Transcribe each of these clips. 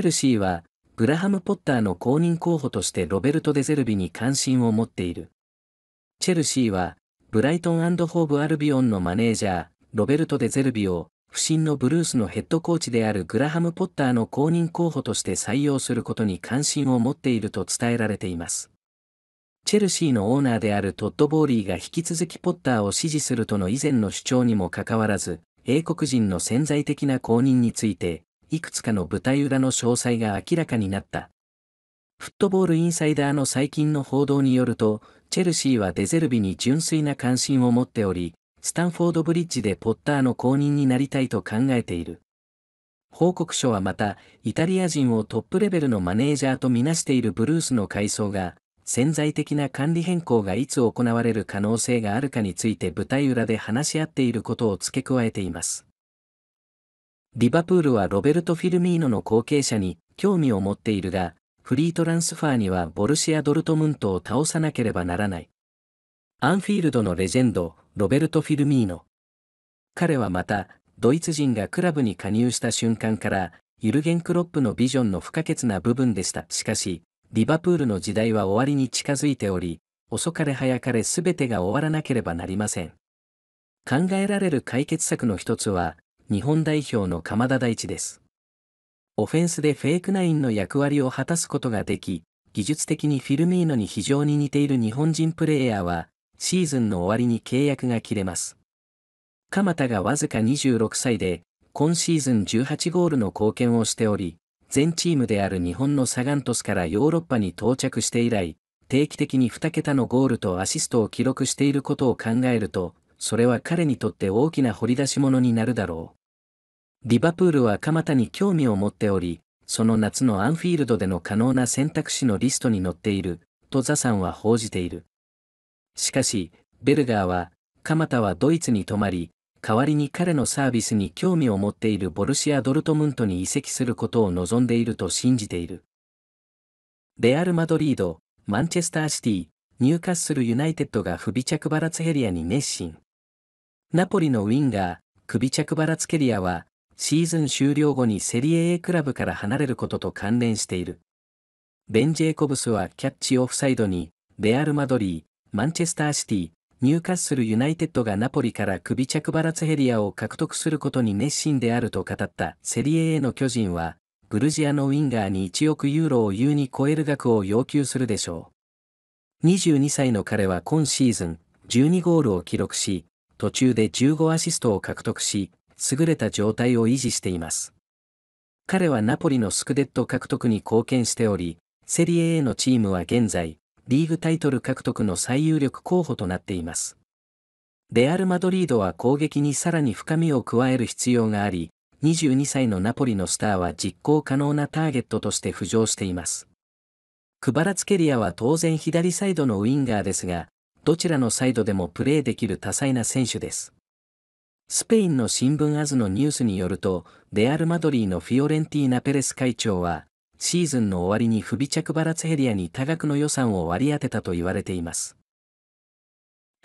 ェルシーは、グラハム・ポッターの公認候補としてロベルト・デゼルビに関心を持っている。チェルシーは、ブライトンホーブ・アルビオンのマネージャー、ロベルト・デゼルビを、不審のブルースのヘッドコーチであるグラハム・ポッターの公認候補として採用することに関心を持っていると伝えられています。チェルシーのオーナーであるトッド・ボーリーが引き続きポッターを支持するとの以前の主張にもかかわらず、英国人の潜在的な公認について、いくつかの舞台裏の詳細が明らかになった。フットボールインサイダーの最近の報道によると、チェルシーはデゼルビに純粋な関心を持っており、スタンフォードブリッジでポッターの公認になりたいと考えている。報告書はまた、イタリア人をトップレベルのマネージャーとみなしているブルースの階層が、潜在的な管理変更がいつ行われる可能性があるかについて舞台裏で話し合っていることを付け加えています。リバプールはロベルト・フィルミーノの後継者に興味を持っているが、フリートランスファーにはボルシア・ドルトムントを倒さなければならない。アンフィールドのレジェンド、ロベルト・フィルミーノ。彼はまた、ドイツ人がクラブに加入した瞬間から、ユルゲン・クロップのビジョンの不可欠な部分でした。しかし、リバプールの時代は終わりに近づいており、遅かれ早かれ全てが終わらなければなりません。考えられる解決策の一つは、日本代表の鎌田大地です。オフェンスでフェイクナインの役割を果たすことができ、技術的にフィルミーノに非常に似ている日本人プレイヤーは、シーズンの終わりに契約が切れます。鎌田がわずか26歳で、今シーズン18ゴールの貢献をしており、全チームである日本のサガントスからヨーロッパに到着して以来、定期的に2桁のゴールとアシストを記録していることを考えると、それは彼にとって大きな掘り出し物になるだろう。リバプールは鎌田に興味を持っており、その夏のアンフィールドでの可能な選択肢のリストに載っている、とザさんは報じている。しかし、ベルガーは、鎌田はドイツに泊まり、代わりに彼のサービスに興味を持っているボルシア・ドルトムントに移籍することを望んでいると信じている。レアル・マドリード、マンチェスター・シティ、ニューカッスル・ユナイテッドが不備着バラツヘリアに熱心。ナポリのウィンガー、首着バラツケリアは、シーズン終了後にセリエ A クラブから離れることと関連している。ベン・ジェイコブスはキャッチオフサイドに、レアル・マドリー、マンチェスター・シティ、ニューカッスル・ユナイテッドがナポリから首着バラツヘリアを獲得することに熱心であると語ったセリエ A の巨人は、ブルジアのウィンガーに1億ユーロを優に超える額を要求するでしょう。22歳の彼は今シーズン12ゴールを記録し、途中で15アシストを獲得し、優れた状態を維持しています。彼はナポリのスクデット獲得に貢献しており、セリエ A のチームは現在、リーグタイトル獲得の最有力候補となっています。レアル・マドリードは攻撃にさらに深みを加える必要があり、22歳のナポリのスターは実行可能なターゲットとして浮上しています。クバラツケリアは当然左サイドのウィンガーですが、どちらのサイドでもプレーできる多彩な選手です。スペインの新聞アズのニュースによると、デアル・マドリーのフィオレンティーナ・ペレス会長は、シーズンの終わりに不備着バラツヘリアに多額の予算を割り当てたと言われています。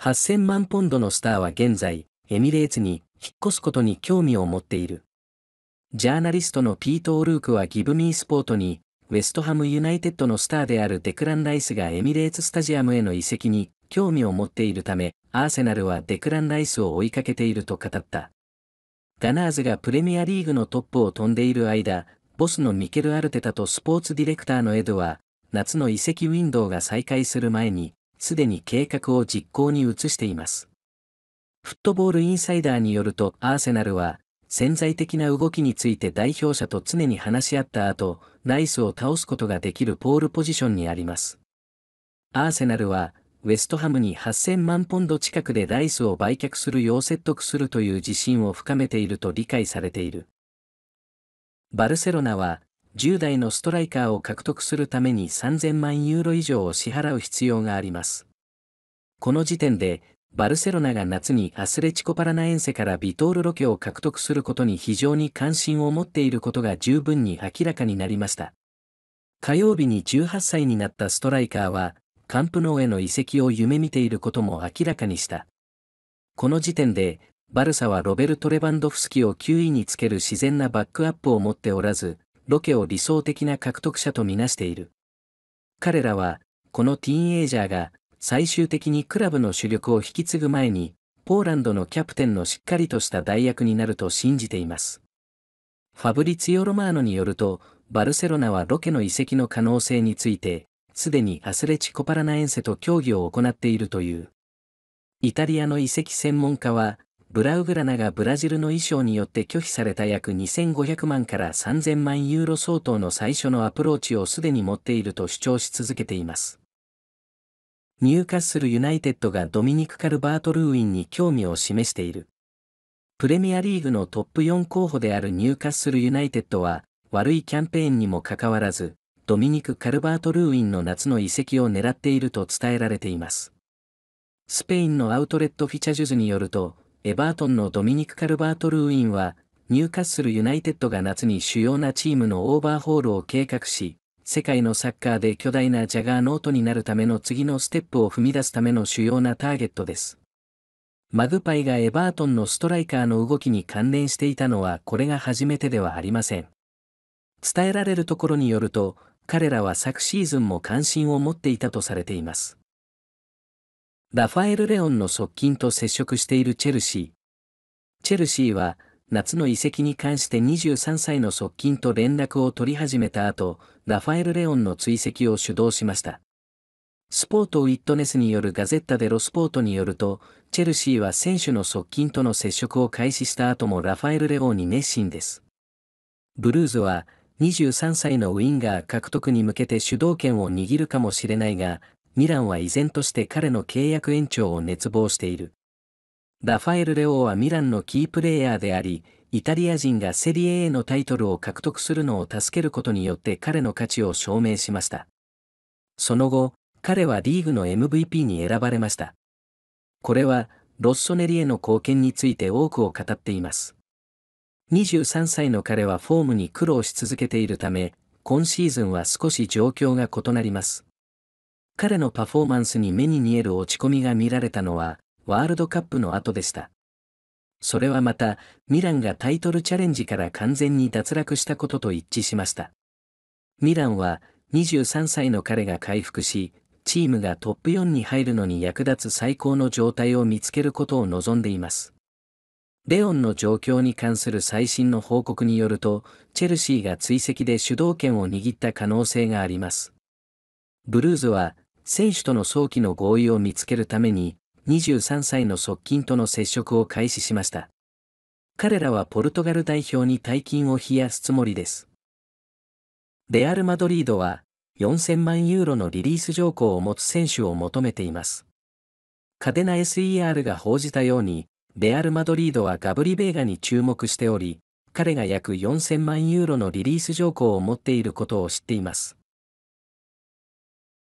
8000万ポンドのスターは現在、エミレーツに引っ越すことに興味を持っている。ジャーナリストのピート・オルークはギブミースポートに、ウェストハムユナイテッドのスターであるデクラン・ライスがエミレーツスタジアムへの移籍に興味を持っているため、アーセナルはデクラン・ライスを追いかけていると語った。ガナーズがプレミアリーグのトップを飛んでいる間、ボスのミケル・アルテタとスポーツディレクターのエドは、夏の移籍ウィンドウが再開する前に、すでに計画を実行に移しています。フットボールインサイダーによると、アーセナルは、潜在的な動きについて代表者と常に話し合った後、ライスを倒すことができるポールポジションにあります。アーセナルは、ウェストハムに8000万ポンド近くでライスを売却するよう説得するという自信を深めていると理解されている。バルセロナは、10代のストライカーを獲得するために3000万ユーロ以上を支払う必要があります。この時点で、バルセロナが夏にアスレチコパラナエンセからビトールロケを獲得することに非常に関心を持っていることが十分に明らかになりました。火曜日に18歳になったストライカーは、カンプノーへの移籍を夢見ていることも明らかにした。この時点で、バルサはロベルト・レバンドフスキを9位につける自然なバックアップを持っておらず、ロケを理想的な獲得者とみなしている。彼らは、このティーンエイジャーが最終的にクラブの主力を引き継ぐ前に、ポーランドのキャプテンのしっかりとした代役になると信じています。ファブリツィオ・ロマーノによると、バルセロナはロケの移籍の可能性について、すでにアスレチコパラナエンセと協議を行っているという。イタリアの遺跡専門家は、ブラウグラナがブラジルの衣装によって拒否された約2500万から3000万ユーロ相当の最初のアプローチをすでに持っていると主張し続けています。ニューカッスルユナイテッドがドミニク・カルバート・ルーインに興味を示している。プレミアリーグのトップ4候補であるニューカッスルユナイテッドは、悪いキャンペーンにもかかわらず、ドミニク・カルバート・ルーィンの夏の遺跡を狙っていると伝えられています。スペインのアウトレット・フィチャジュズによると、エバートンのドミニク・カルバート・ルーインは、ニューカッスル・ユナイテッドが夏に主要なチームのオーバーホールを計画し、世界のサッカーで巨大なジャガーノートになるための次のステップを踏み出すための主要なターゲットです。マグパイがエバートンのストライカーの動きに関連していたのはこれが初めてではありません。伝えられるところによると、彼らは昨シーズンも関心を持っていたとされています。ラファエル・レオンの側近と接触しているチェルシー。チェルシーは、夏の遺跡に関して23歳の側近と連絡を取り始めた後、ラファエル・レオンの追跡を主導しました。スポートウィットネスによるガゼッタ・デ・ロスポートによると、チェルシーは選手の側近との接触を開始した後もラファエル・レオンに熱心です。ブルーズは、23歳のウィンガー獲得に向けて主導権を握るかもしれないが、ミランは依然として彼の契約延長を熱望している。ラファエル・レオはミランのキープレイヤーであり、イタリア人がセリエ A のタイトルを獲得するのを助けることによって彼の価値を証明しました。その後、彼はリーグの MVP に選ばれました。これは、ロッソネリへの貢献について多くを語っています。23歳の彼はフォームに苦労し続けているため、今シーズンは少し状況が異なります。彼のパフォーマンスに目に見える落ち込みが見られたのは、ワールドカップの後でした。それはまた、ミランがタイトルチャレンジから完全に脱落したことと一致しました。ミランは、23歳の彼が回復し、チームがトップ4に入るのに役立つ最高の状態を見つけることを望んでいます。レオンの状況に関する最新の報告によると、チェルシーが追跡で主導権を握った可能性があります。ブルーズは、選手との早期の合意を見つけるために、23歳の側近との接触を開始しました。彼らはポルトガル代表に大金を冷やすつもりです。レアル・マドリードは、4000万ユーロのリリース条項を持つ選手を求めています。カデナ SER が報じたように、レアル・マドリードはガブリベーガに注目しており、彼が約4000万ユーロのリリース条項を持っていることを知っています。